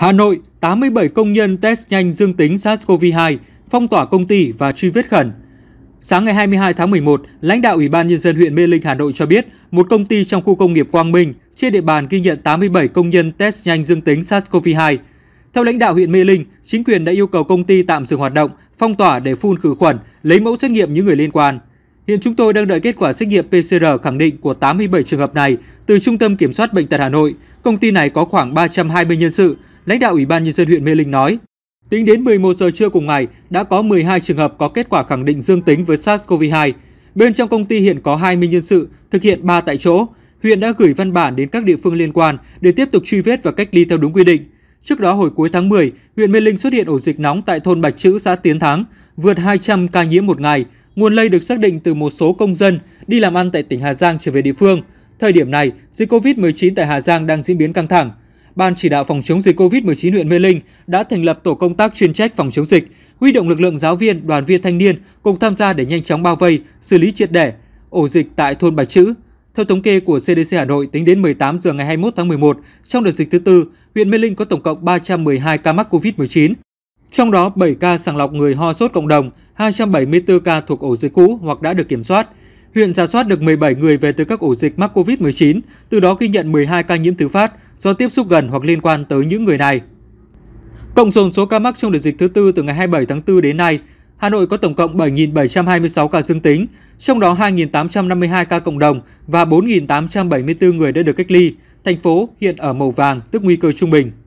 Hà Nội, 87 công nhân test nhanh dương tính SARS-CoV-2, phong tỏa công ty và truy vết khẩn. Sáng ngày 22 tháng 11, lãnh đạo Ủy ban Nhân dân huyện Mê Linh, Hà Nội cho biết, một công ty trong khu công nghiệp Quang Minh trên địa bàn ghi nhận 87 công nhân test nhanh dương tính SARS-CoV-2. Theo lãnh đạo huyện Mê Linh, chính quyền đã yêu cầu công ty tạm dừng hoạt động, phong tỏa để phun khử khuẩn, lấy mẫu xét nghiệm những người liên quan. Hiện chúng tôi đang đợi kết quả xét nghiệm PCR khẳng định của 87 trường hợp này từ Trung tâm Kiểm soát Bệnh tật Hà Nội. Công ty này có khoảng 320 nhân sự, lãnh đạo Ủy ban Nhân dân huyện Mê Linh nói. Tính đến 11 giờ trưa cùng ngày, đã có 12 trường hợp có kết quả khẳng định dương tính với SARS-CoV-2. Bên trong công ty hiện có 20 nhân sự, thực hiện 3 tại chỗ. Huyện đã gửi văn bản đến các địa phương liên quan để tiếp tục truy vết và cách ly theo đúng quy định. Trước đó hồi cuối tháng 10, huyện Mê Linh xuất hiện ổ dịch nóng tại thôn Bạch Chữ, xã Tiến Thắng, vượt 200 ca nhiễm một ngày. Nguồn lây được xác định từ một số công dân đi làm ăn tại tỉnh Hà Giang trở về địa phương. Thời điểm này, dịch COVID-19 tại Hà Giang đang diễn biến căng thẳng. Ban chỉ đạo phòng chống dịch COVID-19 huyện Mê Linh đã thành lập tổ công tác chuyên trách phòng chống dịch, huy động lực lượng giáo viên, đoàn viên thanh niên cùng tham gia để nhanh chóng bao vây, xử lý triệt để ổ dịch tại thôn Bạch Chữ. Theo thống kê của CDC Hà Nội, tính đến 18 giờ ngày 21 tháng 11, trong đợt dịch thứ tư, huyện Mê Linh có tổng cộng 312 ca mắc COVID-19, trong đó 7 ca sàng lọc người ho sốt cộng đồng, 274 ca thuộc ổ dịch cũ hoặc đã được kiểm soát. Huyện giả soát được 17 người về từ các ổ dịch mắc COVID-19, từ đó ghi nhận 12 ca nhiễm thứ phát do tiếp xúc gần hoặc liên quan tới những người này. Cộng dồn số ca mắc trong đợt dịch thứ tư từ ngày 27 tháng 4 đến nay, Hà Nội có tổng cộng 7.726 ca dương tính, trong đó 2.852 ca cộng đồng và 4.874 người đã được cách ly. Thành phố hiện ở màu vàng, tức nguy cơ trung bình.